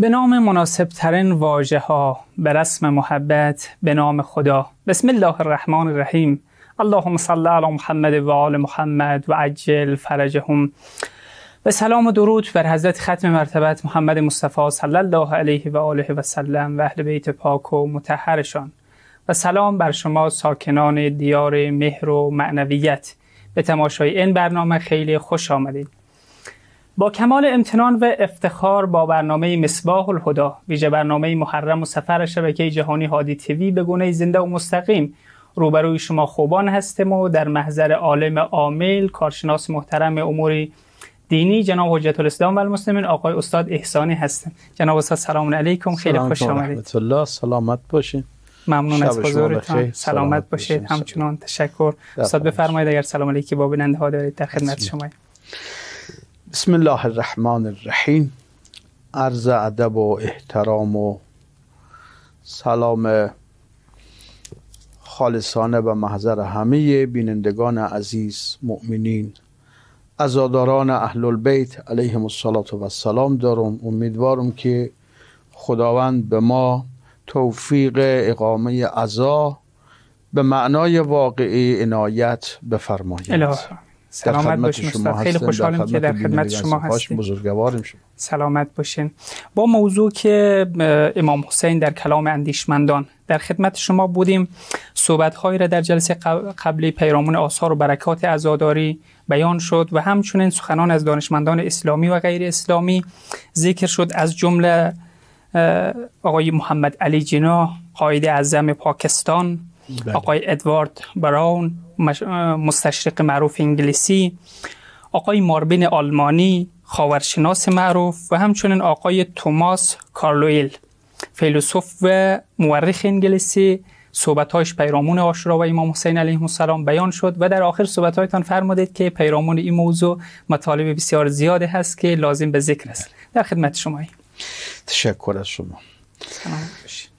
به نام مناسب ترین واجه ها به رسم محبت به نام خدا بسم الله الرحمن الرحیم اللهم صل علی محمد و آل محمد و عجل فرجهم و سلام و درود بر حضرت ختم مرتبت محمد مصطفی صلی الله علیه و آله و سلم و اهل بیت پاک و متحرشان و سلام بر شما ساکنان دیار مهر و معنویت به تماشای این برنامه خیلی خوش آمدید با کمال امتنان و افتخار با برنامه مصباح الهدا ویژه برنامه محرم و سفر شبکه جهانی هادی تیوی به گونه زنده و مستقیم روبروی شما خوبان هستم و در محضر عالم عامل کارشناس محترم اموری دینی جناب حجت الاسلام و المسلمین آقای استاد احسانی هستم جناب استاد سلام علیکم خیلی خوش آمدید الله سلامت باشین ممنون از حضورتان سلامت باشید همچنان تشکر استاد بفرمایید اگر سلام علیکی با بیننده ها دارید در خدمت شما بسم الله الرحمن الرحیم عرض ادب و احترام و سلام خالصانه و محضر همه بینندگان عزیز مؤمنین عزاداران اهل البیت علیهم الصلات و السلام دارم امیدوارم که خداوند به ما توفیق اقامه عزا به معنای واقعی عنایت بفرماید سلامت باشین خیلی خوشحالم که در خدمت شما هستیم سلامت باشین با موضوع که امام حسین در کلام اندیشمندان در خدمت شما بودیم صحبت را در جلسه قبلی پیرامون آثار و برکات عزاداری بیان شد و همچنین سخنان از دانشمندان اسلامی و غیر اسلامی ذکر شد از جمله آقای محمد علی جناح قاید اعظم پاکستان بله. آقای ادوارد براون مستشرق معروف انگلیسی آقای ماربین آلمانی خاورشناس معروف و همچنین آقای توماس کارلویل فیلسوف و مورخ انگلیسی صحبتهایش پیرامون آشورا و امام حسین علیه السلام بیان شد و در آخر صحبتهایتان فرمودید که پیرامون این موضوع مطالب بسیار زیادی هست که لازم به ذکر است در خدمت شمایی تشکر از شما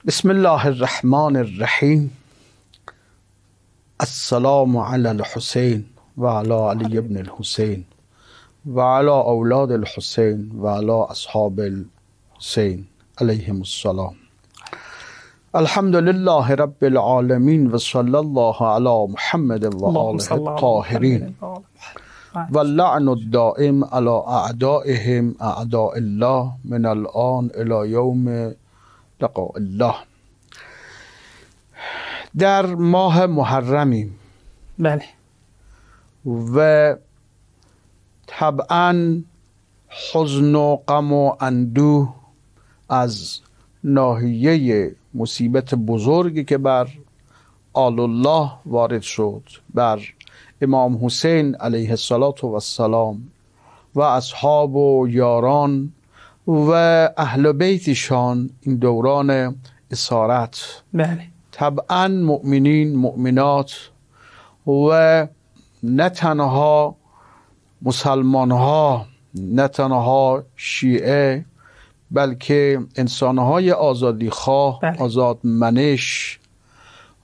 بسم الله الرحمن الرحیم السلام على الحسين وعلى علي بن الحسين وعلى أولاد الحسين وعلى أصحاب الحسين عليهم السلام الحمد لله رب العالمين وصلى الله على محمد وآله الطاهرين واللعن الدائم على أعدائهم أعداء الله من الآن إلى يوم لقاء الله در ماه محرمیم بله و طبعا حزن و غم و اندوه از ناحیه مصیبت بزرگی که بر آل الله وارد شد بر امام حسین علیه السلام و اصحاب و یاران و اهل بیتشان این دوران اسارت بله طبعا مؤمنین مؤمنات و نه تنها مسلمان ها نه تنها شیعه بلکه انسان های آزادی خواه بله. آزاد منش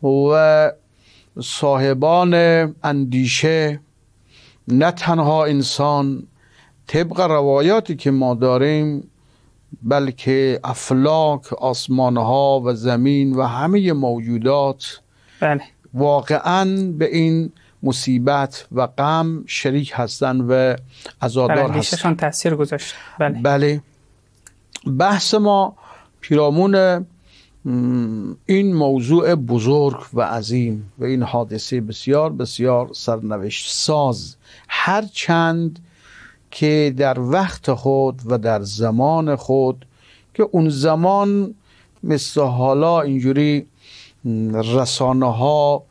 و صاحبان اندیشه نه تنها انسان طبق روایاتی که ما داریم بلکه افلاک آسمانها و زمین و همه موجودات بله. واقعا به این مصیبت و غم شریک هستند و عزادار بله هستند تاثیر گذاشت بله. بله بحث ما پیرامون این موضوع بزرگ و عظیم و این حادثه بسیار بسیار سرنوشت ساز هر چند که در وقت خود و در زمان خود که اون زمان مثل حالا اینجوری رسانه ها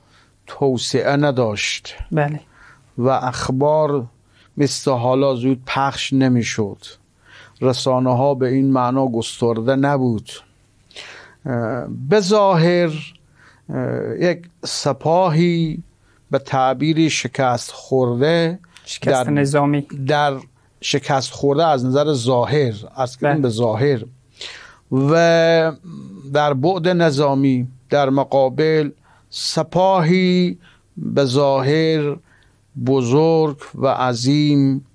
توسعه نداشت بله. و اخبار مثل حالا زود پخش نمیشد رسانه ها به این معنا گسترده نبود به ظاهر یک سپاهی به تعبیر شکست خورده شکست در نظامی در شکست خورده از نظر ظاهر از بله. به ظاهر و در بعد نظامی در مقابل سپاهی به ظاهر بزرگ و عظیم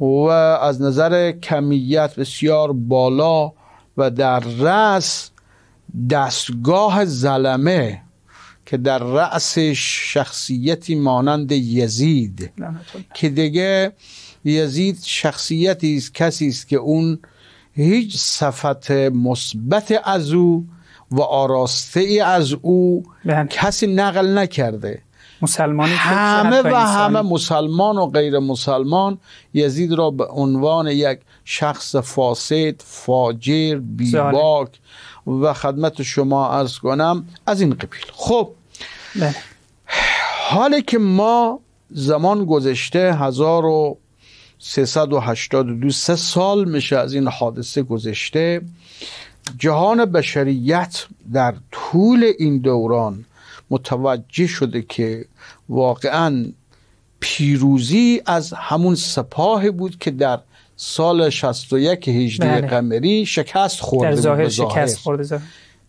و از نظر کمیت بسیار بالا و در رأس دستگاه زلمه که در رأسش شخصیتی مانند یزید که دیگه یزید شخصیتی است کسی است که اون هیچ صفت مثبت از او و آراسته ای از او بله. کسی نقل نکرده همه و همه مسلمان و غیر مسلمان یزید را به عنوان یک شخص فاسد فاجر بیباک و خدمت شما ارز کنم از این قبیل خب بله. حالی که ما زمان گذشته 1000 382 سه سال میشه از این حادثه گذشته جهان بشریت در طول این دوران متوجه شده که واقعا پیروزی از همون سپاه بود که در سال 61 هجری بله. قمری شکست خورده در ظاهر شکست خورد. در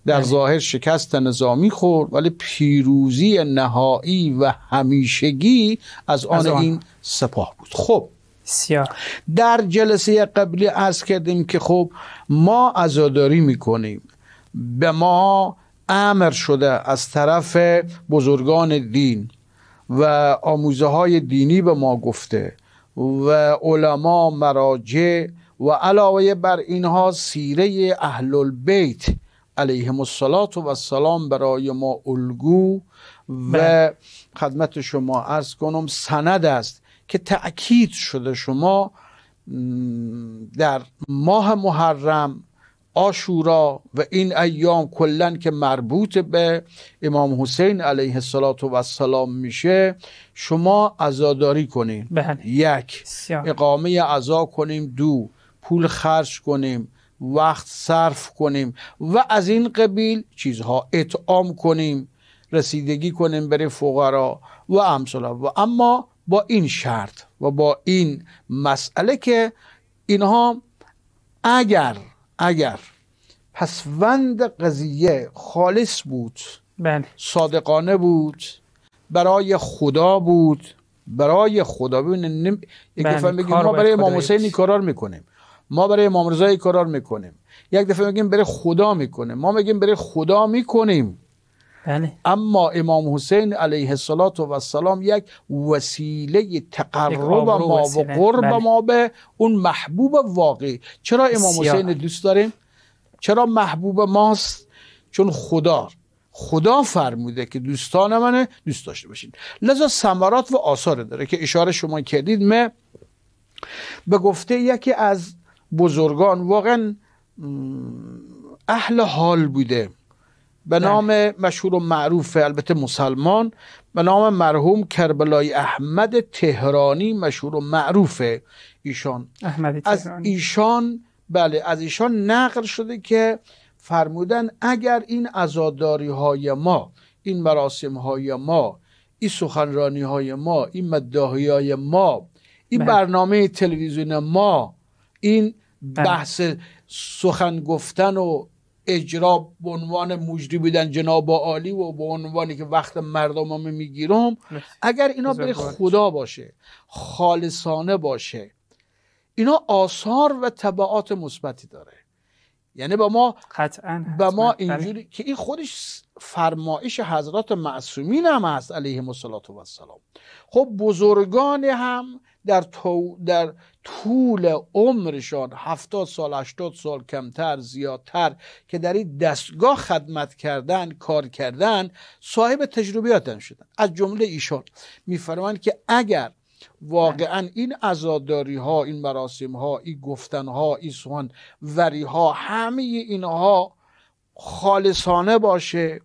بله. ظاهر شکست نظامی خورد ولی پیروزی نهایی و همیشگی از آن, از آن. این سپاه بود خب بسیار در جلسه قبلی عرض کردیم که خب ما عزاداری میکنیم به ما امر شده از طرف بزرگان دین و آموزه های دینی به ما گفته و علما مراجع و علاوه بر اینها سیره اهل البیت علیهم و السلام برای ما الگو و بله. خدمت شما ارز کنم سند است که تأکید شده شما در ماه محرم آشورا و این ایام کلا که مربوط به امام حسین علیه السلام میشه شما عزاداری کنیم بله. یک اقامه عزا کنیم دو پول خرج کنیم وقت صرف کنیم و از این قبیل چیزها اطعام کنیم رسیدگی کنیم برای فقرا و امثال و اما با این شرط و با این مسئله که اینها اگر اگر پسوند قضیه خالص بود بله. صادقانه بود برای خدا بود برای خدا ببینید بله، دفعه ما برای امام حسین کارار میکنیم ما برای امام رضا کارار میکنیم یک دفعه میگیم برای خدا میکنیم ما میگیم برای خدا میکنیم بله. اما امام حسین علیه السلام یک وسیله تقرب ما و قرب بله. ما به اون محبوب واقعی چرا امام حسین بله. دوست داریم؟ چرا محبوب ماست؟ چون خدا خدا فرموده که دوستان منه دوست داشته باشین لذا ثمرات و آثار داره که اشاره شما کردید من به گفته یکی از بزرگان واقعا اهل حال بوده به نام مشهور و معروف البته مسلمان به نام مرحوم کربلای احمد تهرانی مشهور و معروف ایشان احمد از ایشان بله از ایشان نقل شده که فرمودن اگر این ازاداری های ما این مراسم های ما این سخنرانی های ما این مدهی های ما این بله. برنامه تلویزیون ما این بله. بحث سخن گفتن و اجرا به عنوان مجری بودن جناب عالی و به عنوانی که وقت مردم میگیرم اگر اینا برای خدا باشه خالصانه باشه اینا آثار و طبعات مثبتی داره یعنی با ما قطعا ما بله. اینجوری که این خودش فرمایش حضرات معصومین هم هست علیه الصلاه و السلام خب بزرگان هم در, تو در طول عمرشان هفتاد سال هشتاد سال کمتر زیادتر که در این دستگاه خدمت کردن کار کردن صاحب تجربیاتن شدن از جمله ایشان میفرمایند که اگر واقعا این ازاداری ها این مراسم ها این گفتن ها این سوان وری ها همه اینها خالصانه باشه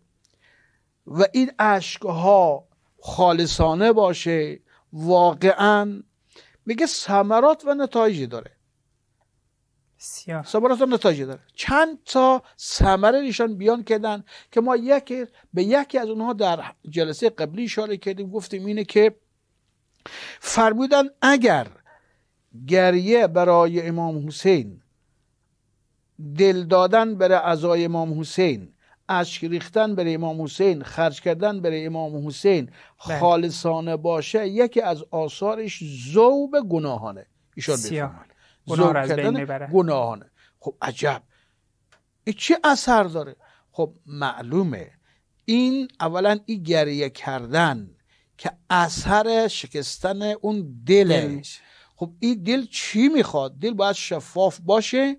و این عشق ها خالصانه باشه واقعا میگه ثمرات و نتایجی داره سمرات و نتایجی داره چند تا ثمره ایشان بیان کردن که ما یکی به یکی از اونها در جلسه قبلی اشاره کردیم گفتیم اینه که فرمودن اگر گریه برای امام حسین دل دادن بر ازای امام حسین اشک ریختن برای امام حسین خرج کردن برای امام حسین بله. خالصانه باشه یکی از آثارش زوب گناهانه ایشان گناه از گناهانه خب عجب این چه اثر داره خب معلومه این اولا این گریه کردن که اثر شکستن اون دله خب این دل چی میخواد دل باید شفاف باشه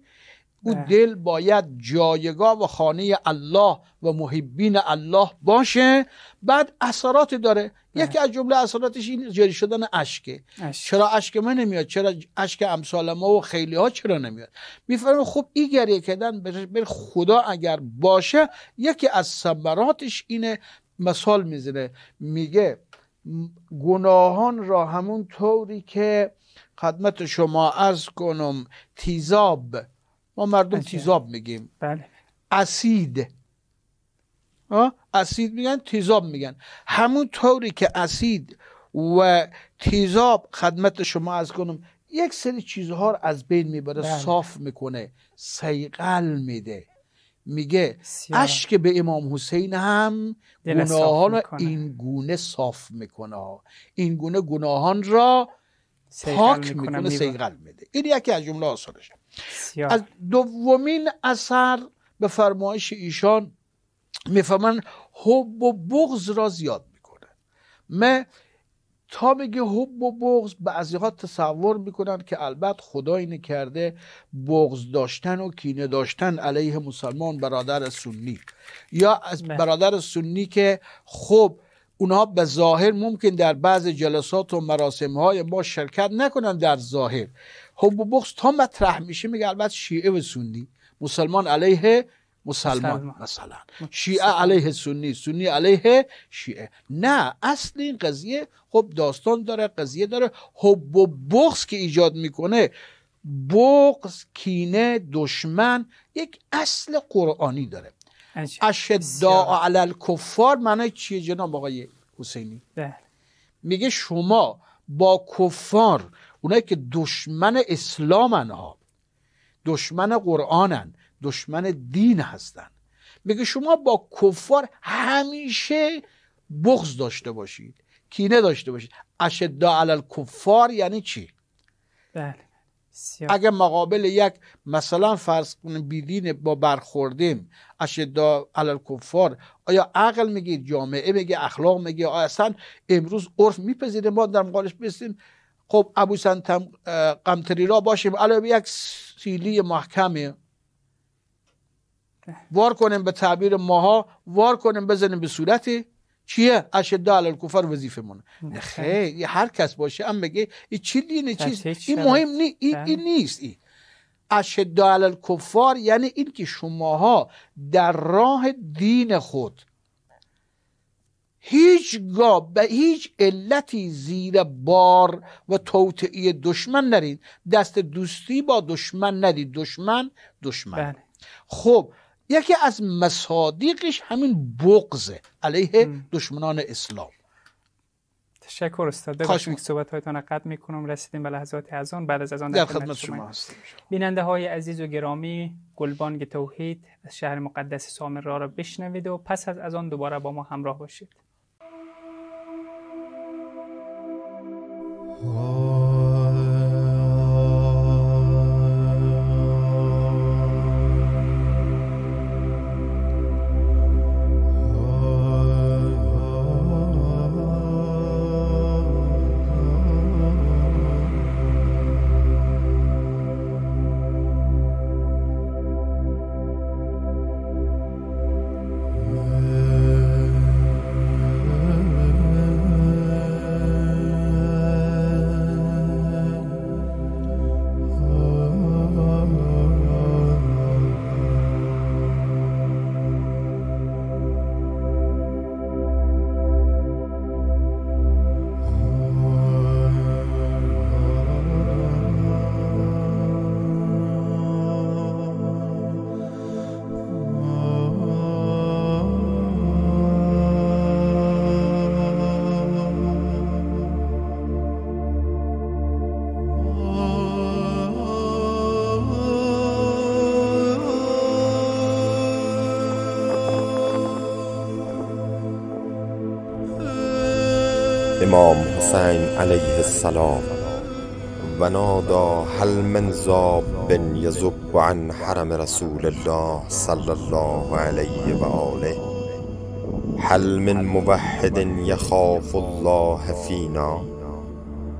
او دل باید جایگاه و خانه الله و محبین الله باشه بعد اثرات داره یکی از جمله اثراتش این جاری شدن اشکه چرا اشک من نمیاد چرا اشک امثال ما و خیلی ها چرا نمیاد میفرم خوب این گریه کردن بر خدا اگر باشه یکی از ثمراتش اینه مثال میزنه میگه گناهان را همون طوری که خدمت شما ارز کنم تیزاب ما مردم تیزاب میگیم بله. اسید اسید میگن تیزاب میگن همون طوری که اسید و تیزاب خدمت شما از کنم یک سری چیزها رو از بین میبره بله. صاف میکنه سیقل میده میگه عشق به امام حسین هم گناهان را این گونه صاف میکنه این گونه گناهان را پاک میکنه, سیقل میده این یکی از جمله آسانشه از دومین اثر به فرمایش ایشان میفهمن حب و بغض را زیاد میکنه ما تا میگه حب و بغض بعضی ها تصور میکنن که البته اینه کرده بغض داشتن و کینه داشتن علیه مسلمان برادر سنی یا از برادر سنی که خب اونها به ظاهر ممکن در بعض جلسات و مراسم های ما شرکت نکنن در ظاهر حب و بغض تا مطرح میشه میگه البته شیعه و سنی مسلمان علیه مسلمان مثلا شیعه علیه سنی سنی علیه شیعه نه اصل این قضیه خب داستان داره قضیه داره حب و بغض که ایجاد میکنه بغض کینه دشمن یک اصل قرآنی داره اشداء علی الکفار معنی چیه جناب آقای حسینی بله. میگه شما با کفار اونایی که دشمن اسلامن ها دشمن قرآنن دشمن دین هستن میگه شما با کفار همیشه بغض داشته باشید کینه داشته باشید اشدا علی کفار یعنی چی بله اگه مقابل یک مثلا فرض کنیم بیدین با برخوردیم اشدا علال کفار آیا عقل میگه جامعه میگه اخلاق میگه آیا اصلا امروز عرف میپذیره ما در مقالش بسیم خب ابو سنتم قمتری را باشیم علاوه یک سیلی محکمه وار کنیم به تعبیر ماها وار کنیم بزنیم به صورتی چیه اشد علی الکفر وظیفه مونه خیر هر کس باشه هم بگه این چی دین چیز این مهم نی بله. این نیست این اشد علی الکفار یعنی اینکه شماها در راه دین خود هیچ هیچگاه به هیچ علتی زیر بار و توطعی دشمن نرید دست دوستی با دشمن ندید دشمن دشمن بله. خب یکی از مصادیقش همین بغزه علیه دشمنان اسلام تشکر استاد باشون که صحبت هایتان قد میکنم رسیدیم به لحظات از آن بعد از آن در خدمت شما هستیم بیننده های عزیز و گرامی گلبانگ توحید از شهر مقدس سامر را را بشنوید و پس از از آن دوباره با ما همراه باشید Oh. علیه السلام و نادا هل من زاب بن یزب عن حرم رسول الله صلی الله علیه و آله هل من موحد یخاف الله فینا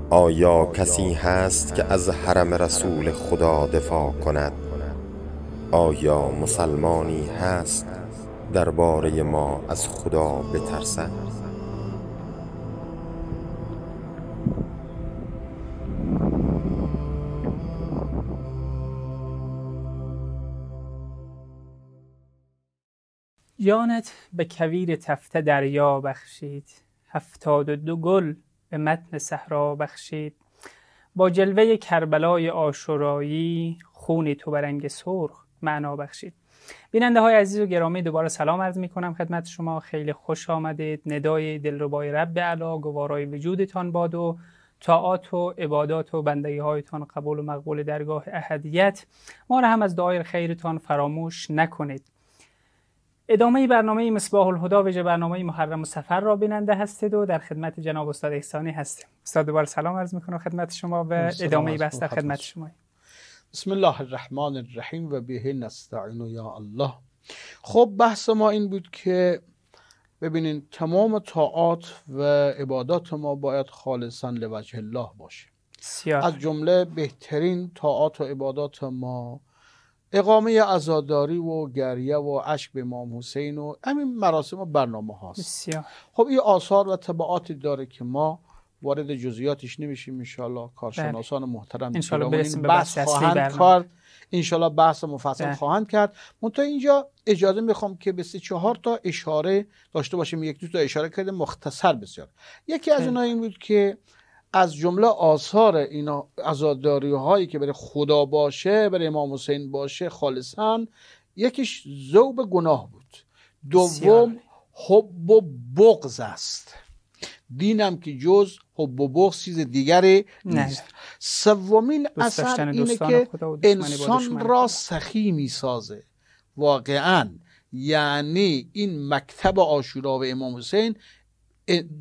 آیا کسی هست که از حرم رسول خدا دفاع کند آیا مسلمانی هست درباره ما از خدا بترسد جانت به کویر تفته دریا بخشید هفتاد و دو گل به متن صحرا بخشید با جلوه کربلای آشورایی خون تو برنگ سرخ معنا بخشید بیننده های عزیز و گرامی دوباره سلام عرض می کنم خدمت شما خیلی خوش آمدید ندای دلربای رب علا گوارای وجودتان باد و طاعات و عبادات و بندگی هایتان قبول و مقبول درگاه احدیت ما را هم از دعای خیرتان فراموش نکنید ادامه برنامه مصباح الهدا ویژه برنامه محرم و سفر را بیننده هستید و در خدمت جناب استاد احسانی هستیم استاد دوباره سلام عرض میکنم خدمت شما و ادامه بحث در خدمت شما بسم الله الرحمن الرحیم و به نستعین یا الله خب بحث ما این بود که ببینین تمام طاعات و عبادات ما باید خالصا لوجه الله باشه از جمله بهترین طاعات و عبادات ما اقامه ازاداری و گریه و عشق به امام حسین و همین مراسم و برنامه هاست بسیار. خب این آثار و طبعاتی داره که ما وارد جزئیاتش نمیشیم انشالله کارشناسان بله. محترم انشالله برسیم به بحث بله. خواهند کرد انشالله بحث مفصل بره. خواهند کرد من تا اینجا اجازه میخوام که به سه چهار تا اشاره داشته باشیم یک دو تا اشاره کرده مختصر بسیار یکی از بله. اونها این بود که از جمله آثار اینا ازاداری هایی که برای خدا باشه برای امام حسین باشه خالصا یکیش زوب گناه بود دوم حب و بغض است دینم که جز حب و بغض چیز دیگری نیست سومین اثر اینه که انسان را سخی میسازه واقعا یعنی این مکتب آشورا و امام حسین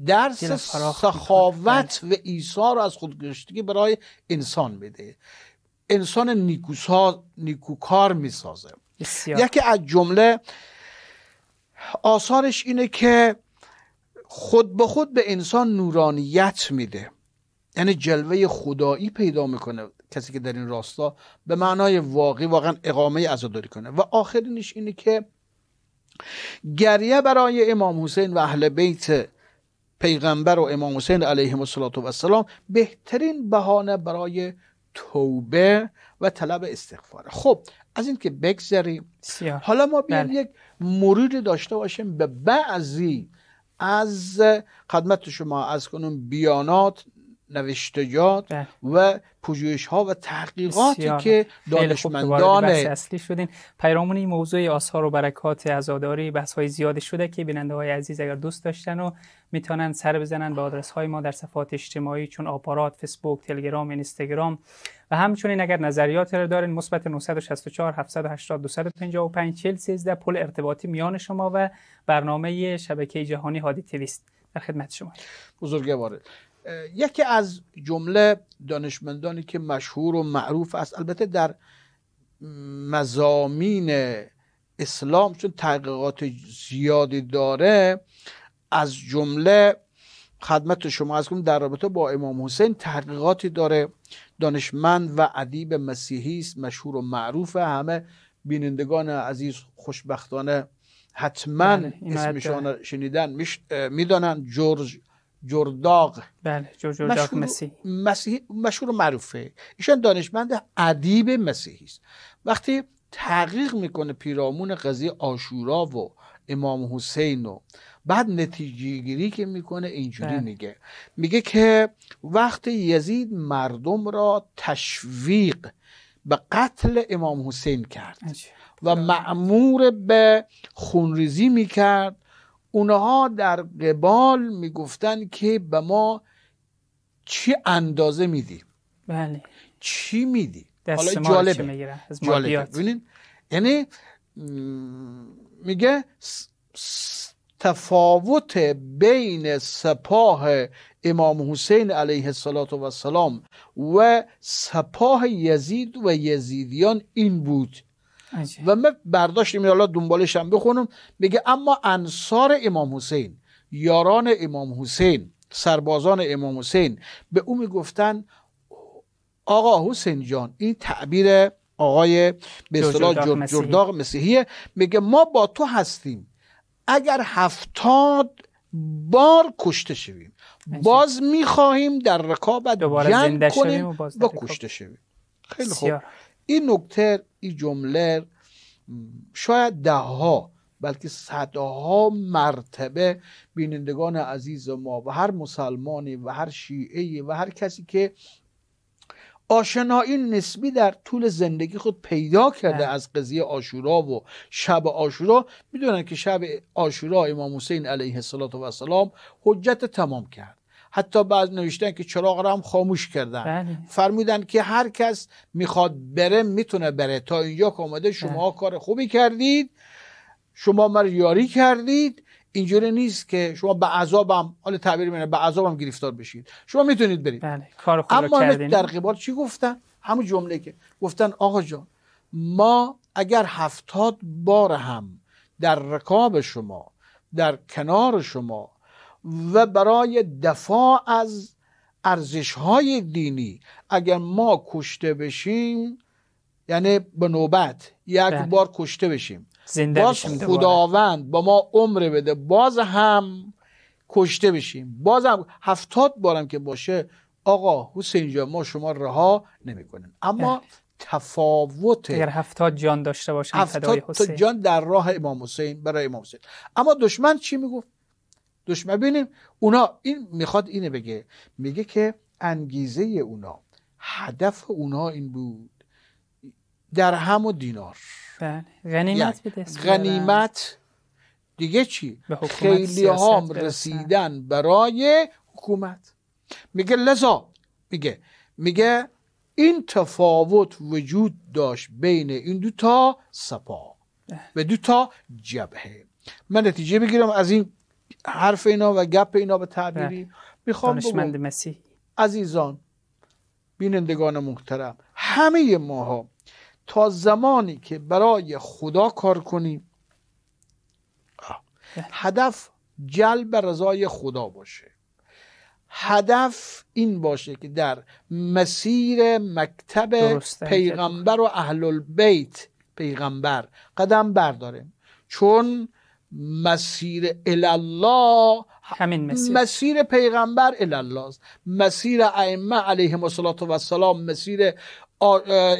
درس سخاوت بله. و ایثار از خودگشتگی برای انسان میده انسان نیکوسا نیکوکار میسازه یکی از جمله آثارش اینه که خود به خود به انسان نورانیت میده یعنی جلوه خدایی پیدا میکنه کسی که در این راستا به معنای واقعی واقعا اقامه عزاداری کنه و آخرینش اینه که گریه برای امام حسین و اهل بیت پیغمبر و امام حسین علیهم السلام بهترین بهانه برای توبه و طلب استغفاره خب از این که بگذریم حالا ما بیایم بله. یک مرید داشته باشیم به بعضی از خدمت شما از کنون بیانات یاد و پژوهش ها و تحقیقاتی که دانشمندان اصلی شدین پیرامون این موضوع آثار و برکات عزاداری بحث های زیاد شده که بیننده های عزیز اگر دوست داشتن و میتونن سر بزنن به آدرس های ما در صفحات اجتماعی چون آپارات فیسبوک تلگرام اینستاگرام و همچنین اگر نظریات را دارین مثبت 964 780 255 40 13 پل ارتباطی میان شما و برنامه شبکه جهانی هادی تیویست در خدمت شما بزرگوارد یکی از جمله دانشمندانی که مشهور و معروف است البته در مزامین اسلام چون تحقیقات زیادی داره از جمله خدمت شما از کنم در رابطه با امام حسین تحقیقاتی داره دانشمند و ادیب مسیحی است مشهور و معروف همه بینندگان عزیز خوشبختانه حتما بله، اسمشان شنیدن میدانند جورج جرداق بله مشهور مسیح. مشهور معروفه ایشان دانشمند ادیب مسیحی است وقتی تحقیق میکنه پیرامون قضیه آشورا و امام حسین و بعد نتیجه گیری که میکنه اینجوری بله. میگه میگه که وقت یزید مردم را تشویق به قتل امام حسین کرد و معمور به خونریزی میکرد اونها در قبال میگفتن که به ما چی اندازه میدی بله چی میدی حالا جالبه جالبه ببینین یعنی میگه تفاوت بین سپاه امام حسین علیه السلام و سپاه یزید و یزیدیان این بود و من برداشتیم حالا دنبالش هم بخونم میگه اما انصار امام حسین یاران امام حسین سربازان امام حسین به او میگفتن آقا حسین جان این تعبیر آقای به اصطلاح جرداغ, مسیحیه میگه ما با تو هستیم اگر هفتاد بار کشته شویم باز میخواهیم در رکابت جنگ کنیم و, و کشته شویم خیلی خوب این نکته این جمله شاید دهها بلکه صدها مرتبه بینندگان عزیز ما و هر مسلمانی و هر شیعه و هر کسی که آشنایی نسبی در طول زندگی خود پیدا کرده از قضیه آشورا و شب آشورا میدونن که شب آشورا امام حسین علیه السلام حجت تمام کرد حتی بعض نوشتن که چراغ را هم خاموش کردن بله. فرمودن که هر کس میخواد بره میتونه بره تا اینجا که آمده شما بله. کار خوبی کردید شما من یاری کردید اینجوری نیست که شما به عذابم حال تعبیر منه به عذابم گرفتار بشید شما میتونید برید بله. اما کردین. در قبال چی گفتن همون جمله که گفتن آقا جان ما اگر هفتاد بار هم در رکاب شما در کنار شما و برای دفاع از ارزش های دینی اگر ما کشته بشیم یعنی به نوبت یک بله. بار کشته بشیم زنده باز خداوند با ما عمر بده باز هم کشته بشیم باز هم هفتاد بارم که باشه آقا حسین جان ما شما رها کنیم اما بله. تفاوت اگر هفتاد جان داشته باشن هفتاد جان در راه امام حسین برای امام حسین اما دشمن چی میگفت دشمن ببینیم اونا این میخواد اینه بگه میگه که انگیزه اونا هدف اونا این بود در هم و دینار بله. غنیمت یعنی غنیمت دیگه چی خیلی هم رسیدن برای حکومت میگه لذا میگه میگه این تفاوت وجود داشت بین این دو تا سپاه بله. و دو تا جبهه من نتیجه بگیرم از این حرف اینا و گپ اینا به تعبیری میخوام بگم مسیح عزیزان بینندگان محترم همه ماها تا زمانی که برای خدا کار کنیم هدف جلب رضای خدا باشه هدف این باشه که در مسیر مکتب پیغمبر و اهل البیت پیغمبر قدم برداریم چون مسیر الله همین مسیر مسیر پیغمبر الله است مسیر ائمه علیهم الصلاه و سلام مسیر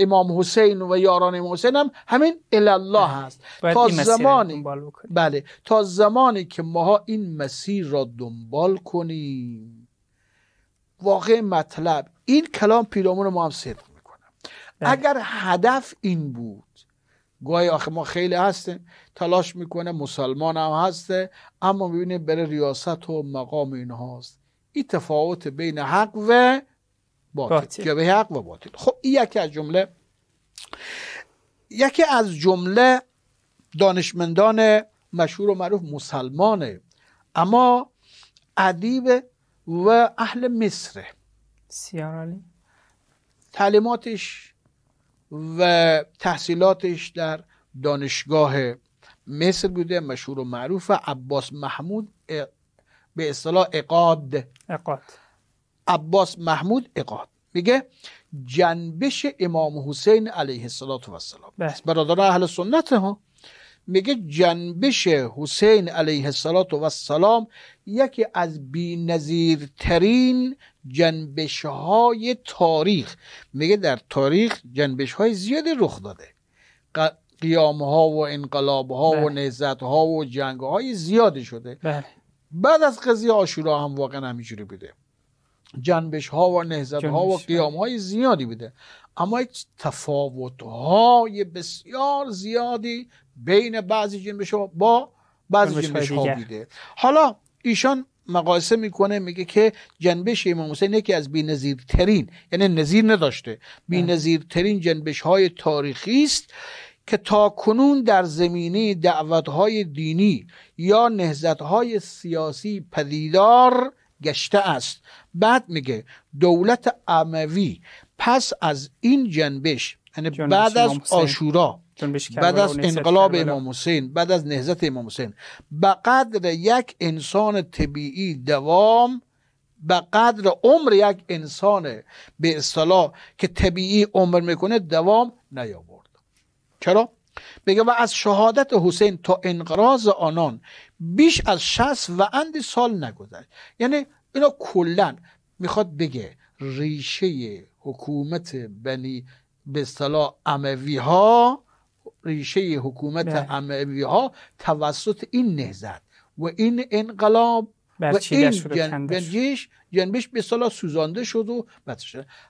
امام حسین و یاران امام حسین هم همین الله هست تا زمانی بله تا زمانی که ماها این مسیر را دنبال کنیم واقع مطلب این کلام پیرامون ما هم صدق میکنم بله. اگر هدف این بود گاهی آخه ما خیلی هستیم تلاش میکنه مسلمان هم هسته اما میبینه بره ریاست و مقام این هاست این تفاوت بین حق و باطل, حق و باطل خب این یکی از جمله یکی از جمله دانشمندان مشهور و معروف مسلمانه اما ادیب و اهل مصره سیار تعلیماتش و تحصیلاتش در دانشگاه مصر بوده مشهور و معروف عباس محمود به اصطلاح اقاد اقاد عباس محمود اقاد میگه جنبش امام حسین علیه السلام بله. برادران اهل سنت ها میگه جنبش حسین علیه السلام یکی از بینظیرترین جنبش های تاریخ میگه در تاریخ جنبش های زیادی رخ داده قیام ها و انقلاب ها و بله. نهزت ها و جنگ های زیادی شده بله. بعد از قضیه آشورا هم واقعا همینجوری بوده جنبش ها و نهزت ها و قیام های زیادی بوده اما تفاوت های بسیار زیادی بین بعضی جنبش ها با بعضی جنبش ها بوده حالا ایشان مقایسه میکنه میگه که جنبش امام حسین یکی از بی‌نظیرترین یعنی نظیر نداشته بی‌نظیرترین جنبش های تاریخی است که تا کنون در زمینه دعوت های دینی یا نهزت های سیاسی پدیدار گشته است بعد میگه دولت اموی پس از این جنبش یعنی بعد از آشورا بعد از انقلاب امام حسین بعد از نهزت امام حسین به قدر یک انسان طبیعی دوام به قدر عمر یک انسان به اصطلاح که طبیعی عمر میکنه دوام نیاورد چرا بگه و از شهادت حسین تا انقراض آنان بیش از 60 و اند سال نگذشت یعنی اینا کلا میخواد بگه ریشه حکومت بنی به اصطلاح اموی ها ریشه حکومت بله. اموی ها توسط این نهزت و این انقلاب و این جنبش جنبش به صلاح سوزانده شد و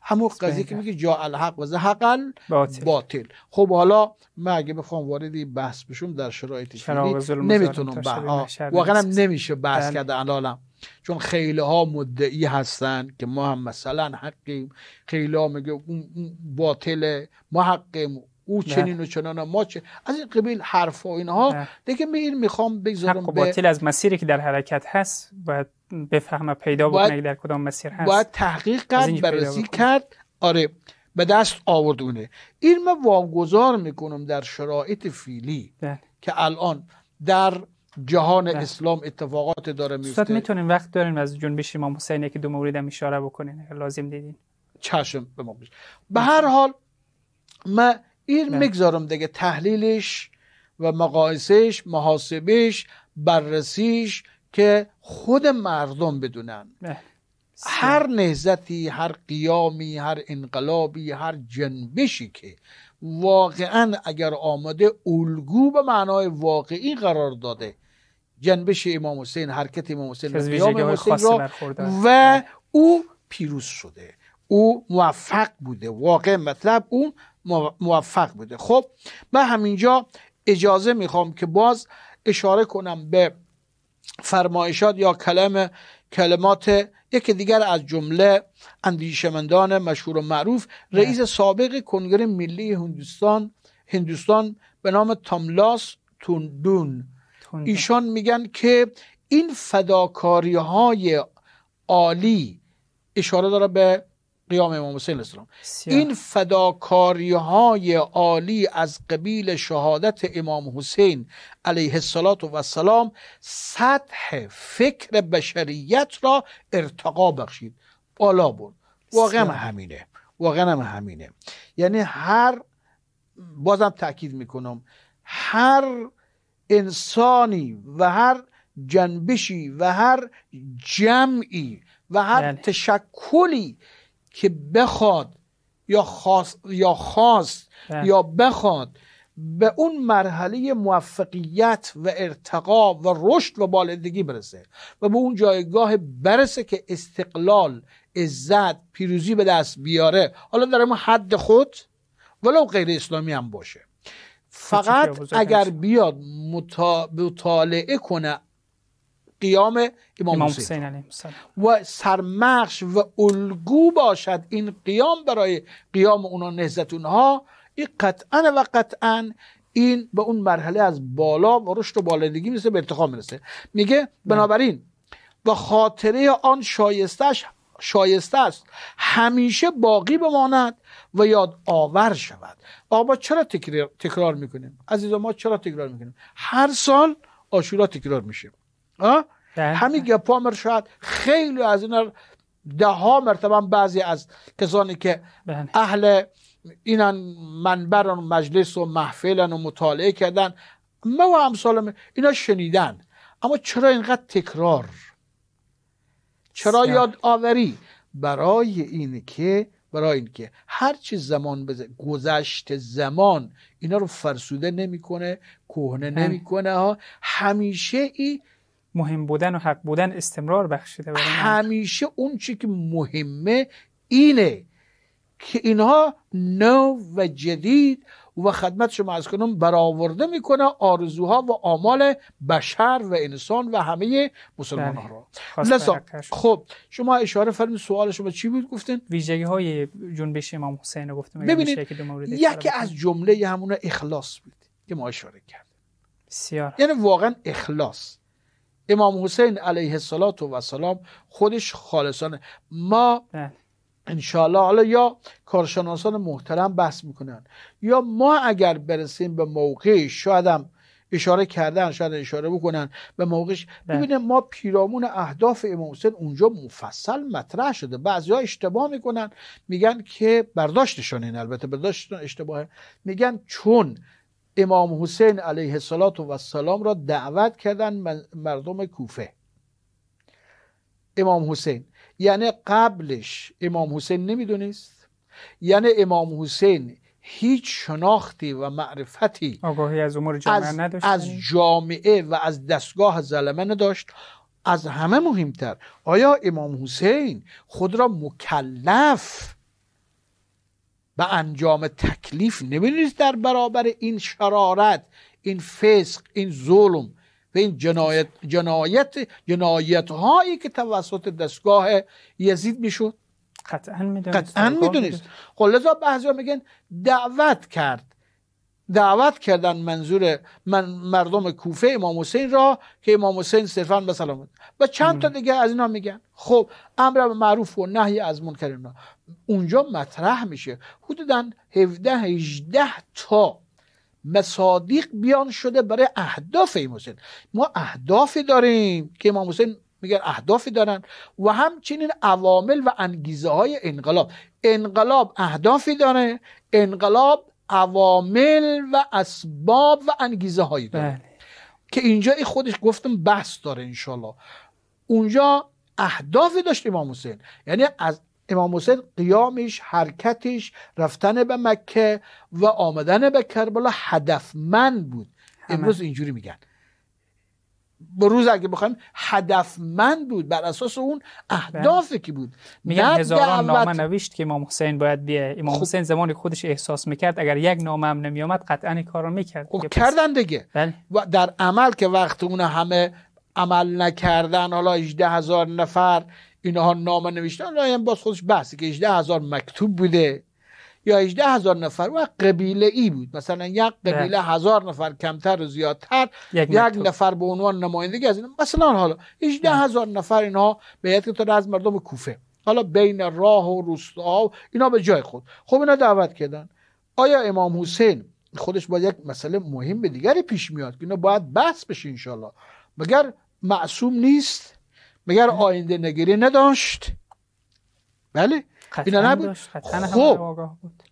همون قضیه که میگه جا الحق و حقل باطل. باطل خب حالا من اگه بخوام وارد بحث بشم در شرایط که نمیتونم بحث واقعا نمیشه بحث بله. کرد کرده چون خیلی ها مدعی هستن که ما هم مثلا حقیم خیلی ها میگه اون باطله ما حقیم او چنین و چنان ما چه از این قبیل حرف و اینها دیگه می این میخوام بگذارم حق باطل از مسیری که در حرکت هست باید بفهمه پیدا بکنه در کدام مسیر هست باید تحقیق کرد بررسی کرد آره به دست آوردونه این من واگذار میکنم در شرایط فیلی بله. که الان در جهان بله. اسلام اتفاقات داره میفته استاد میتونیم وقت داریم از جنبش امام حسین که دو هم اشاره بکنین لازم دیدین چشم به ما به هر حال من این میگذارم دیگه تحلیلش و مقایسش محاسبش بررسیش که خود مردم بدونن هر نهزتی هر قیامی هر انقلابی هر جنبشی که واقعا اگر آمده الگو به معنای واقعی قرار داده جنبش امام حسین حرکت امام حسین قیام را و او پیروز شده او موفق بوده واقع مطلب اون موفق بوده خب من همینجا اجازه میخوام که باز اشاره کنم به فرمایشات یا کلم کلمات یکی دیگر از جمله اندیشمندان مشهور و معروف رئیس سابق کنگره ملی هندوستان هندوستان به نام تاملاس توندون ایشان میگن که این فداکاری های عالی اشاره داره به قیام امام حسین این فداکاری های عالی از قبیل شهادت امام حسین علیه السلام سطح فکر بشریت را ارتقا بخشید بالا برد واقعا همینه واقعا هم همینه یعنی هر بازم تاکید میکنم هر انسانی و هر جنبشی و هر جمعی و هر بله. تشکلی که بخواد یا خواست یا خواست بله. یا بخواد به اون مرحله موفقیت و ارتقا و رشد و بالندگی برسه و به اون جایگاه برسه که استقلال عزت پیروزی به دست بیاره حالا در اون حد خود ولو غیر اسلامی هم باشه خب، فقط اگر بیاد مطالعه کنه قیام امام, حسین, و سرمخش و الگو باشد این قیام برای قیام اونا نهزت اونها این قطعا و قطعا این به اون مرحله از بالا و رشد و بالدگی میرسه به ارتخاب میرسه میگه بنابراین و خاطره آن شایستش شایسته است همیشه باقی بماند و یاد آور شود آقا چرا تکرار, میکنیم عزیزا ما چرا تکرار میکنیم هر سال آشورا تکرار میشه بله. همین گپا مر شاید خیلی از این ده ها مرتبه بعضی از کسانی که بله. اهل اینا منبران و مجلس و محفلن و مطالعه کردن ما و امثال اینا شنیدن اما چرا اینقدر تکرار چرا یاد آوری برای این که برای اینکه هر چی زمان بزه گذشت زمان اینا رو فرسوده نمیکنه کهنه بله. نمیکنه ها همیشه ای مهم بودن و حق بودن استمرار بخشیده برای همیشه اون چی که مهمه اینه که اینها نو و جدید و خدمت شما از کنم برآورده میکنه آرزوها و آمال بشر و انسان و همه مسلمان ها را خب شما اشاره فرمید سوال شما چی بود گفتین ویژگی های جنبش امام حسین رو گفتم ببینید یکی از جمله همون اخلاص بود که ما اشاره کرد بسیار یعنی واقعا اخلاص امام حسین علیه السلام خودش خالصانه ما بله. انشاءالله حالا یا کارشناسان محترم بحث میکنن یا ما اگر برسیم به موقع شاید اشاره کردن شاید اشاره بکنن به موقعش بله. ببینه ما پیرامون اهداف امام حسین اونجا مفصل مطرح شده بعضی ها اشتباه میکنن میگن که برداشتشان این البته برداشتشان اشتباهه میگن چون امام حسین علیه السلام را دعوت کردن مردم کوفه امام حسین یعنی قبلش امام حسین نمیدونست یعنی امام حسین هیچ شناختی و معرفتی آگاهی از امور جامعه از, نداشت از جامعه و از دستگاه زلمه نداشت از همه مهمتر آیا امام حسین خود را مکلف به انجام تکلیف نمیدونید در برابر این شرارت این فسق این ظلم و این جنایت جنایت هایی که توسط دستگاه یزید میشد قطعا میدونید قطعا میدونید خب میگن دعوت کرد دعوت کردن منظور من مردم کوفه امام حسین را که امام حسین صرفا به سلام و چند تا دیگه از اینا میگن خب امر معروف و نهی از منکر اینا اونجا مطرح میشه حدودا 17 18 تا مصادیق بیان شده برای اهداف امام حسین ما اهدافی داریم که امام حسین میگن اهدافی دارن و همچنین عوامل و انگیزه های انقلاب انقلاب اهدافی داره انقلاب عوامل و اسباب و انگیزه هایی داره بله. که اینجا ای خودش گفتم بحث داره انشالله اونجا اهدافی داشت امام حسین یعنی از امام حسین قیامش حرکتش رفتن به مکه و آمدن به کربلا هدفمند بود امروز اینجوری میگن بروز اگه بخوایم هدفمند بود بر اساس اون اهدافی بله. که بود میگن هزاران دعوت... نامه نوشت که امام حسین باید بیه امام خب. حسین زمانی خودش احساس میکرد اگر یک نامه هم نمیامد قطعا این کار رو میکرد خب کردن دیگه بله. و در عمل که وقت اون همه عمل نکردن حالا 18 هزار نفر اینها نامه نوشتن لاین باز خودش بحثی که 18 هزار مکتوب بوده یا 18 هزار نفر و قبیله ای بود مثلا یک قبیله بله. هزار نفر کمتر و زیادتر یک, یک نفر به عنوان نمایندگی از این مثلا حالا 18 بله. هزار نفر اینها به که از مردم کوفه حالا بین راه و روستا و اینا به جای خود خب اینا دعوت کردن آیا امام حسین خودش با یک مسئله مهم به دیگری پیش میاد که اینا باید بحث بشه انشالله مگر معصوم نیست مگر بله. آینده نگیری نداشت بله اینا نبود خب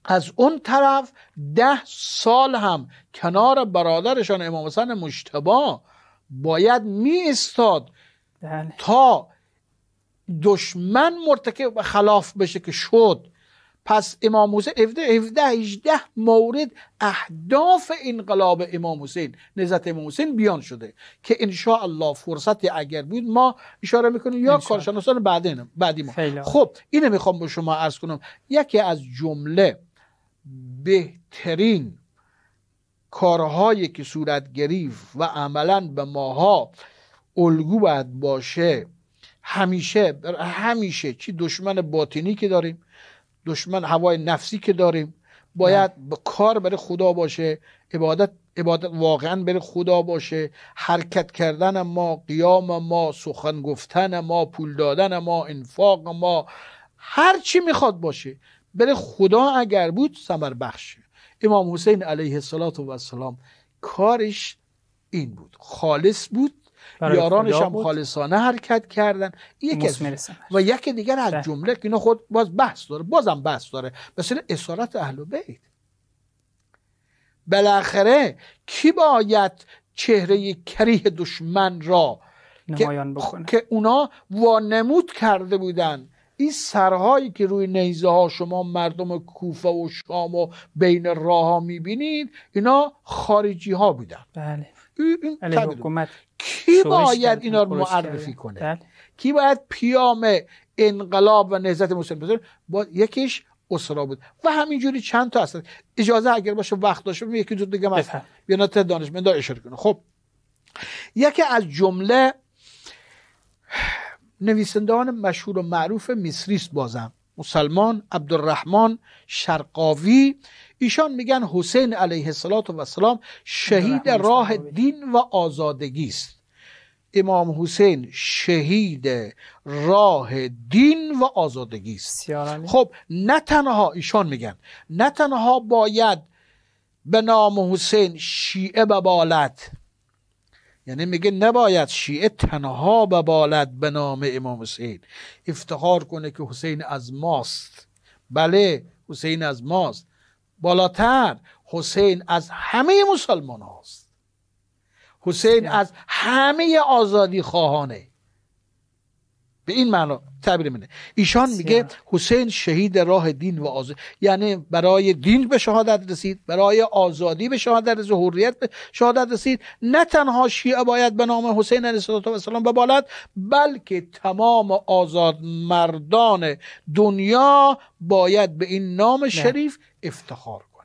از اون طرف ده سال هم کنار برادرشان امام حسن مشتبا باید می استاد بله. تا دشمن مرتکب خلاف بشه که شد پس امام حسین 17 18 مورد اهداف انقلاب امام حسین نزد امام حسین بیان شده که ان الله فرصت اگر بود ما اشاره میکنیم یا کارشناسان بعدین بعدی ما خب اینو میخوام به شما عرض کنم یکی از جمله بهترین کارهایی که صورت گرفت و عملا به ماها الگو باید باشه همیشه همیشه چی دشمن باطنی که داریم دشمن هوای نفسی که داریم باید با کار برای خدا باشه عبادت عبادت واقعا برای خدا باشه حرکت کردن ما قیام ما سخن گفتن ما پول دادن ما انفاق ما هر چی میخواد باشه برای خدا اگر بود سمر بخشه امام حسین علیه السلام کارش این بود خالص بود یارانش هم خالصانه حرکت کردن یکی و یکی دیگر از جمله که اینا خود باز بحث داره بازم بحث داره مثل اسارت اهل بیت بالاخره کی باید چهره کریه دشمن را نمایان بکنه که اونا وانمود کرده بودن این سرهایی که روی نیزه ها شما مردم کوفه و شام و بین راه ها میبینید اینا خارجی ها بودن بله کی باید اینا رو معرفی کنه بله. کی باید پیام انقلاب و نهزت مسلمان با یکیش اسرا بود و همینجوری چند تا هستن اجازه اگر باشه وقت داشته یکی دو دیگه من بیانات اشاره کنه خب یکی از جمله نویسندان مشهور و معروف مصری بازم مسلمان عبدالرحمن شرقاوی ایشان میگن حسین علیه السلام شهید راه دین و آزادگی است امام حسین شهید راه دین و آزادگی است خب نه تنها ایشان میگن نه تنها باید به نام حسین شیعه ببالد یعنی میگه نباید شیعه تنها ببالد به نام امام حسین افتخار کنه که حسین از ماست بله حسین از ماست بالاتر حسین از همه مسلمان هاست حسین از همه آزادی خواهانه به این معنا تعبیر منه ایشان میگه حسین شهید راه دین و آزادی یعنی برای دین به شهادت رسید برای آزادی به شهادت رسید حریت به شهادت رسید نه تنها شیعه باید به نام حسین علیه السلام ببالد بلکه تمام آزاد مردان دنیا باید به این نام شریف افتخار کنم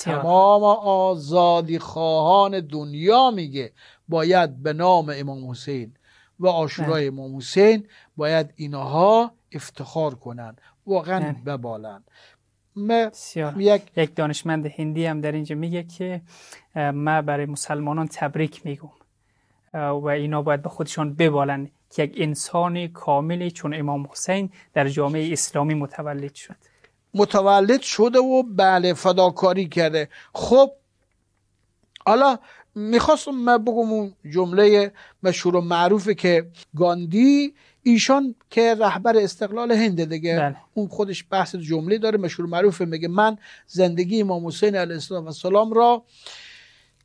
تمام آزادی خواهان دنیا میگه باید به نام امام حسین و آشورای بله. امام حسین باید اینها افتخار کنن واقعا بله. ببالن یک... یک دانشمند هندی هم در اینجا میگه که من برای مسلمانان تبریک میگم و اینا باید به خودشان ببالن که یک انسان کاملی چون امام حسین در جامعه اسلامی متولد شد متولد شده و بله فداکاری کرده خب حالا میخواستم من بگم اون جمله مشهور و معروفه که گاندی ایشان که رهبر استقلال هنده دیگه بله. اون خودش بحث جمله داره مشهور معروفه میگه من زندگی امام حسین علیه السلام را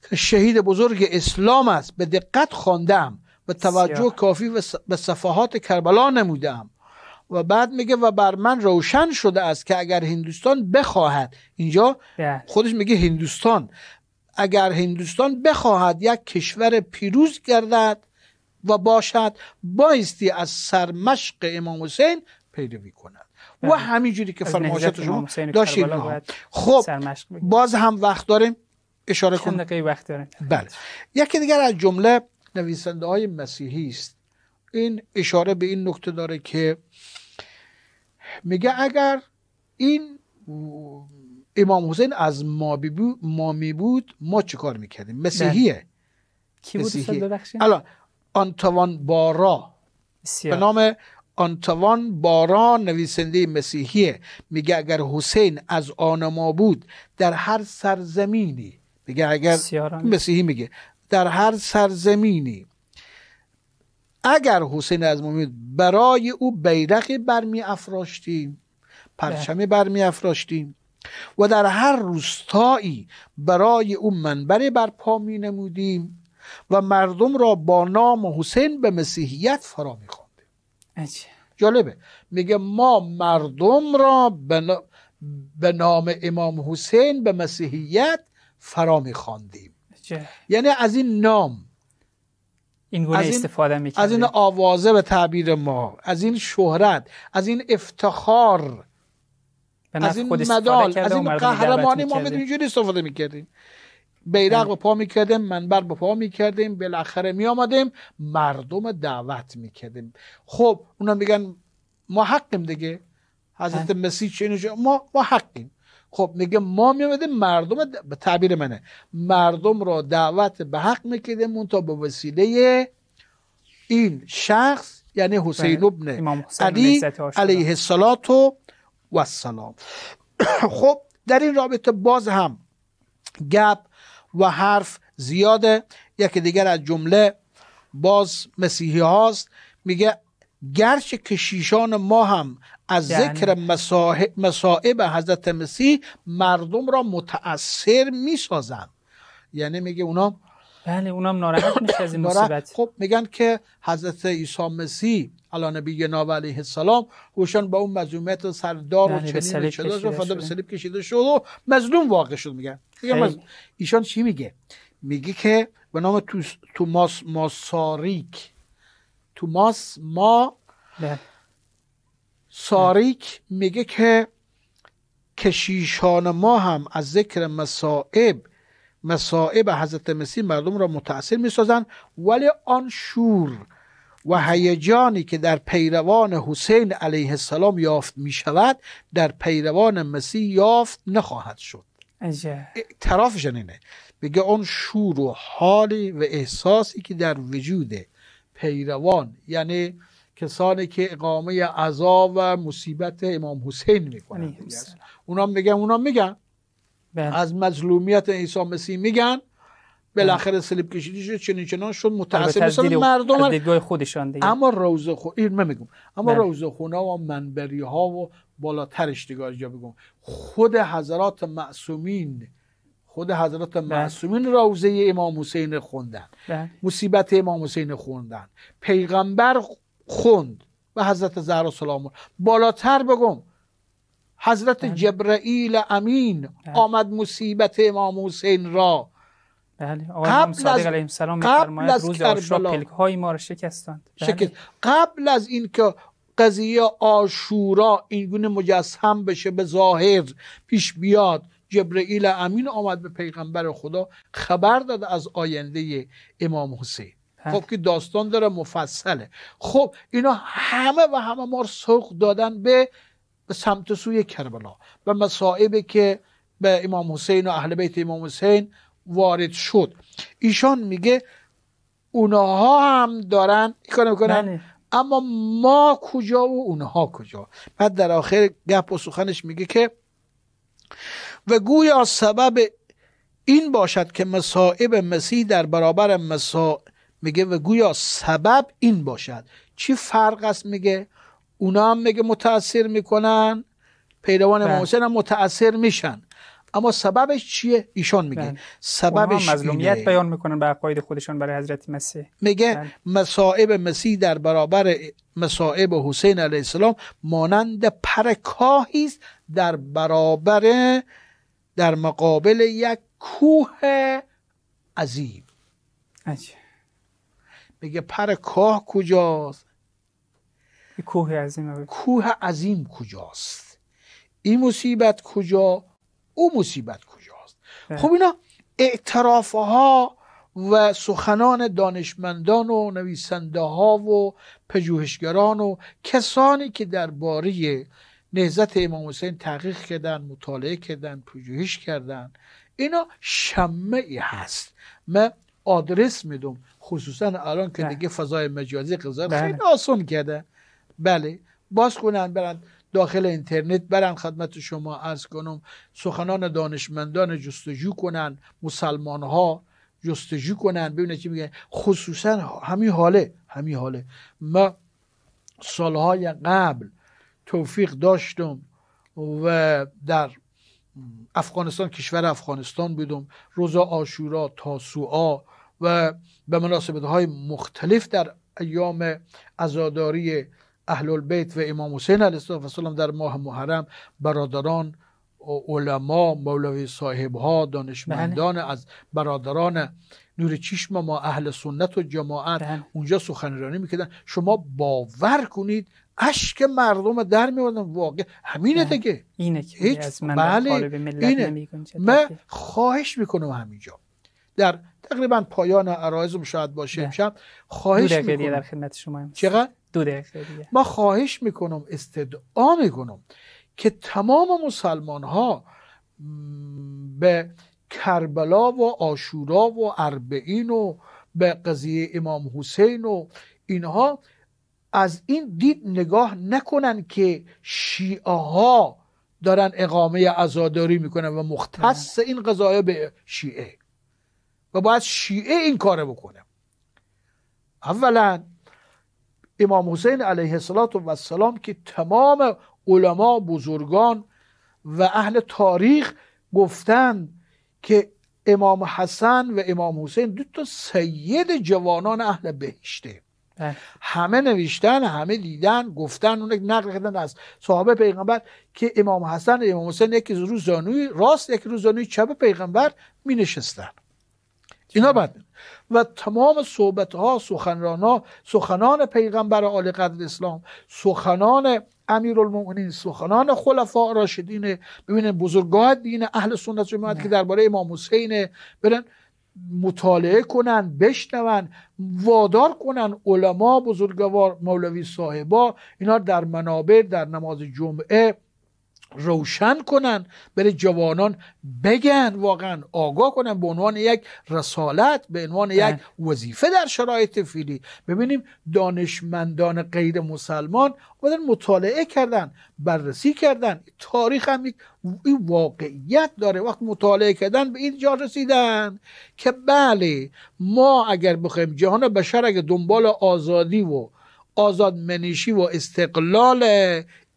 که شهید بزرگ اسلام است به دقت خواندم و توجه کافی به صفحات کربلا نمودم و بعد میگه و بر من روشن شده است که اگر هندوستان بخواهد اینجا بله. خودش میگه هندوستان اگر هندوستان بخواهد یک کشور پیروز گردد و باشد بایستی از سرمشق امام حسین پیروی کند و بله. همینجوری که فرمایشات شما داشتید خب باز هم وقت داریم اشاره کنم وقت داریم بله یکی دیگر از جمله نویسنده های مسیحی است این اشاره به این نکته داره که میگه اگر این امام حسین از ما, بود ما می بود ما چیکار میکردیم مسیحیه کی بود الان آنتوان بارا به نام آنتوان بارا نویسنده مسیحیه میگه اگر حسین از آن ما بود در هر سرزمینی میگه اگر مسیحی میگه در هر سرزمینی اگر حسین از مومید برای او بیرق برمی افراشتیم پرچم بله. برمی افراشتیم و در هر روستایی برای او منبر برپا می نمودیم و مردم را با نام حسین به مسیحیت فرا می خواندیم جالبه میگه ما مردم را به نام امام حسین به مسیحیت فرا می خواندیم یعنی از این نام از این، استفاده از این آوازه به تعبیر ما از این شهرت از این افتخار از این مدال از این قهرمانی ما اینجوری استفاده میکردیم بیرق بله. به پا میکردیم منبر به پا میکردیم بالاخره میامدیم، مردم دعوت میکردیم خب اونا میگن ما حقیم دیگه حضرت بله. مسیح چه ما ما حقیم خب میگه ما میامده مردم به تعبیر منه مردم را دعوت به حق میکردیم تا به وسیله این شخص یعنی حسین بله، ابن علی علیه السلام و السلام خب در این رابطه باز هم گپ و حرف زیاده یکی دیگر از جمله باز مسیحی هاست میگه گرچه کشیشان ما هم از ذکر مصائب حضرت مسیح مردم را می میسازند یعنی میگه اونا بله اونم ناراحت میشه از این مصیبت خب میگن که حضرت عیسی مسیح الان نبی جناب علیه السلام اوشان با اون مظلومیت سردار و بله، چنین شده و فدا به صلیب کشیده شد و مظلوم واقع شد میگن مز... ایشان چی میگه میگه که به نام توماس ماساریک توماس ما بله. ساریک میگه که کشیشان ما هم از ذکر مسائب مسائب حضرت مسیح مردم را متاثر میسازند ولی آن شور و هیجانی که در پیروان حسین علیه السلام یافت می شود در پیروان مسیح یافت نخواهد شد اعتراف جنینه اینه میگه اون شور و حالی و احساسی که در وجود پیروان یعنی کسانی که اقامه عذاب و مصیبت امام حسین میکنن یعنی اونا میگن اونا میگن بله. از مظلومیت عیسی مسیح میگن بالاخره بله. سلیب کشیدی شد چنین چنان شد متعصب مردم خودشان دیگه اما روز خو... این میگم اما بله. روز خونه و منبری ها و بالاترش دیگه جا بگم خود حضرات معصومین خود حضرت معصومین روزه امام حسین خوندن مصیبت امام حسین خوندن پیغمبر خوند و حضرت زهرا سلام بالاتر بگم حضرت بله. جبرئیل امین بله. آمد مصیبت امام حسین را بله. قبل صادق علیه السلام قبل از روز های ما را شکستند بله. شکست. قبل از اینکه قضیه آشورا اینگونه مجسم بشه به ظاهر پیش بیاد جبرئیل امین آمد به پیغمبر خدا خبر داد از آینده امام حسین خب که داستان داره مفصله خب اینا همه و همه ما سوق دادن به سمت سوی کربلا و مصائبی که به امام حسین و اهل بیت امام حسین وارد شد ایشان میگه اونها هم دارن کار میکنن بله. اما ما کجا و اونها کجا بعد در آخر گپ و سخنش میگه که و گویا سبب این باشد که مصائب مسیح در برابر مسا... میگه و گویا سبب این باشد چی فرق است میگه اونا هم میگه متاثر میکنن پیروان امام بله. هم متاثر میشن اما سببش چیه ایشان میگه بند. بله. سببش مظلومیت بیان میکنن به عقاید خودشان برای حضرت مسیح میگه بله. مصائب مسیح در برابر مصائب حسین علیه السلام مانند پرکاهی است در برابر در مقابل یک کوه عظیم میگه پر کاه کجاست کوه عظیم کوه عظیم کجاست این مصیبت کجا او مصیبت کجاست خب اینا اعتراف ها و سخنان دانشمندان و نویسنده ها و پژوهشگران و کسانی که درباره نهزت امام حسین تحقیق کردن مطالعه کردن پژوهش کردن اینا شمعی هست من آدرس میدم خصوصا الان که بله. دیگه فضای مجازی قضای بله. خیلی آسان کرده بله باز کنن برن داخل اینترنت برن خدمت شما از کنم سخنان دانشمندان جستجو کنن مسلمان ها جستجو کنن ببین چی میگه خصوصا همین حاله همین حاله ما سالهای قبل توفیق داشتم و در افغانستان کشور افغانستان بودم روز آشورا تاسوعا و به مناسبت های مختلف در ایام ازاداری اهل البیت و امام حسین علیه السلام در ماه محرم برادران علما مولوی صاحب ها دانشمندان بله. از برادران نور چشم ما اهل سنت و جماعت بله. اونجا سخنرانی میکردن شما باور کنید اشک مردم در میوردن واقع همینه بله. دیگه اینه که هیچ از من بله. اینه. من بله. خواهش میکنم همینجا در تقریبا پایان عرایزم شاید باشه بله. امشب خواهش میکنم در خدمت شما چقدر؟ دو ما خواهش میکنم استدعا میکنم که تمام مسلمان ها به کربلا و آشورا و اربعین و به قضیه امام حسین و اینها از این دید نگاه نکنن که شیعه ها دارن اقامه ازاداری میکنن و مختص بله. این قضایه به شیعه و باید شیعه این کاره بکنه اولا امام حسین علیه السلام که تمام علما بزرگان و اهل تاریخ گفتند که امام حسن و امام حسین دو تا سید جوانان اهل بهشته بله. همه نوشتن همه دیدن گفتن اون نقل کردن از صحابه پیغمبر که امام حسن و امام حسین یک روز زانوی راست یکی روز زانوی چپ پیغمبر می نشستن اینا بد و تمام صحبت ها سخنران ها سخنان پیغمبر آل قدر اسلام سخنان امیرالمؤمنین سخنان خلفا راشدین ببینن بزرگاه دین اهل سنت جماعت که درباره امام حسین برن مطالعه کنن بشنون وادار کنن علما بزرگوار مولوی صاحبا اینا در منابع در نماز جمعه روشن کنن بره جوانان بگن واقعا آگاه کنن به عنوان یک رسالت به عنوان بله. یک وظیفه در شرایط فیلی ببینیم دانشمندان غیر مسلمان اومدن مطالعه کردن بررسی کردن تاریخ هم این واقعیت داره وقت مطالعه کردن به این جا رسیدن که بله ما اگر بخوایم جهان بشر اگر دنبال آزادی و آزادمنشی و استقلال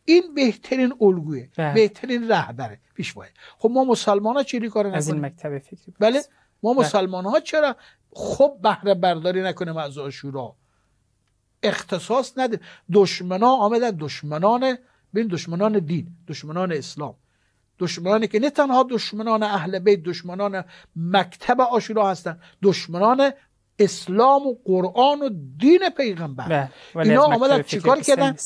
این بهترین الگوه بله. بهترین رهبره پیشواه خب ما مسلمان ها چیلی کار نکنیم از این مکتب فکری بله ما بله. مسلمان ها چرا خب بهره برداری نکنیم از آشورا اختصاص نده دشمنا آمدن دشمنان بین دشمنان دین دشمنان اسلام دشمنانی که نه تنها دشمنان اهل بیت دشمنان مکتب آشورا هستن دشمنان اسلام و قرآن و دین پیغمبر بله. اینا آمدن چیکار کردن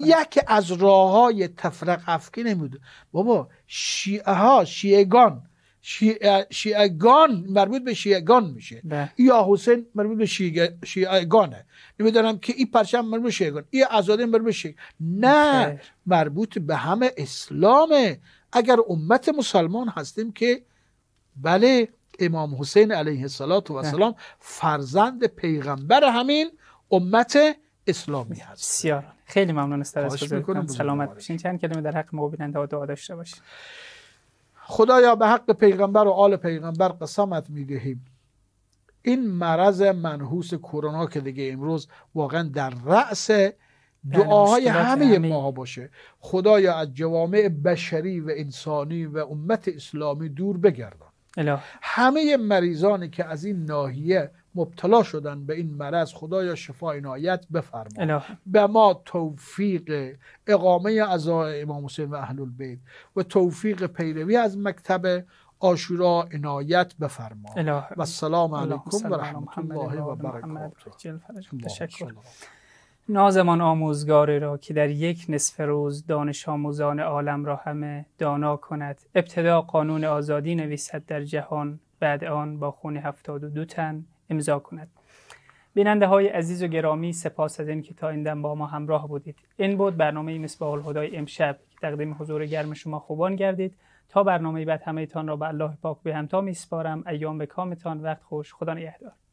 یکی از راه های تفرق افکی نمیده بابا شیعه ها شیعگان شیعگان مربوط به شیعگان میشه بله. یا حسین مربوط به شیعگانه نمیدانم که این پرچم مربوط به شیعگان این ازاده مربوط به شیعگان نه مربوط به همه اسلامه اگر امت مسلمان هستیم که بله امام حسین علیه السلام فرزند پیغمبر همین امت اسلامی هست بسیار خیلی ممنون است از سلامت باشین چند کلمه در حق مبیننده دعا داشته باشین خدایا به حق پیغمبر و آل پیغمبر قسمت میدهیم این مرض منحوس کرونا که دیگه امروز واقعا در رأس دعاهای همه ما باشه خدایا از جوامع بشری و انسانی و امت اسلامی دور بگردان الا. همه مریضانی که از این ناحیه مبتلا شدن به این مرض خدایا شفا عنایت بفرما به ما توفیق اقامه از امام حسین و اهل البیت و توفیق پیروی از مکتب آشورا عنایت بفرما و السلام علیکم و رحمت الله و برکاته نازمان آموزگار را که در یک نصف روز دانش آموزان عالم را همه دانا کند ابتدا قانون آزادی نویسد در جهان بعد آن با خون هفتاد و دو تن امضا کند بیننده های عزیز و گرامی سپاس از که تا این دم با ما همراه بودید این بود برنامه مصباح الهدای امشب که تقدیم حضور گرم شما خوبان گردید تا برنامه بعد همه تان را به الله پاک به همتا میسپارم ایام به کامتان وقت خوش خدا نگهدار